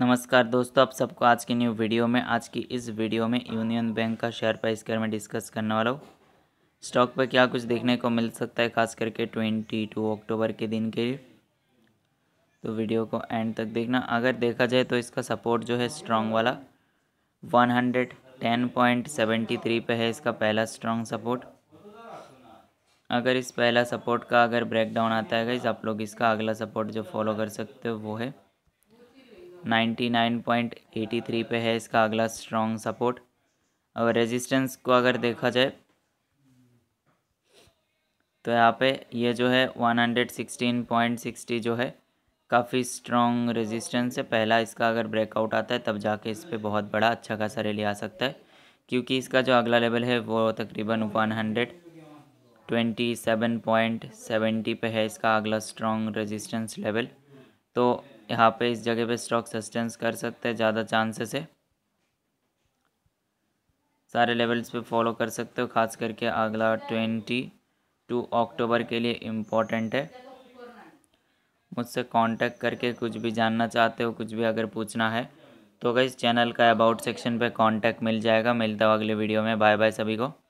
नमस्कार दोस्तों आप सबको आज की न्यू वीडियो में आज की इस वीडियो में यूनियन बैंक का शेयर प्राइस कर मैं डिस्कस करने वाला हूँ स्टॉक पर क्या कुछ देखने को मिल सकता है खास करके ट्वेंटी टू अक्टूबर के दिन के लिए तो वीडियो को एंड तक देखना अगर देखा जाए तो इसका सपोर्ट जो है स्ट्रॉन्ग वाला one hundred ten point seventy three पे है इसका पहला स्ट्रॉन्ग सपोर्ट अगर इस पहला सपोर्ट का अगर ब्रेकडाउन आता है गाइज आप लोग इसका अगला सपोर्ट जो फॉलो कर सकते हो वो है 99.83 पे है इसका अगला स्ट्रॉन्ग सपोर्ट और रेजिस्टेंस को अगर देखा जाए तो यहाँ पे ये जो है 116.60 जो है काफ़ी स्ट्रॉन्ग रेजिस्टेंस है पहला इसका अगर ब्रेकआउट आता है तब जाके इस पर बहुत बड़ा अच्छा खासा रैली आ सकता है क्योंकि इसका जो अगला लेवल है वो तकरीबन one hundred twenty seven point seventy पे है इसका अगला स्ट्रॉन्ग रेजिस्टेंस लेवल तो यहाँ पे इस जगह पे स्टॉक सस्टेंस कर सकते हैं ज़्यादा चांसेस है सारे लेवल्स पे फॉलो कर सकते हो खास करके अगला ट्वेंटी टू अक्टूबर के लिए इम्पोर्टेंट है मुझसे कांटेक्ट करके कुछ भी जानना चाहते हो कुछ भी अगर पूछना है तो अगर चैनल का अबाउट सेक्शन पर कॉन्टैक्ट मिल जाएगा मिलता हूँ अगले वीडियो में बाय बाय सभी को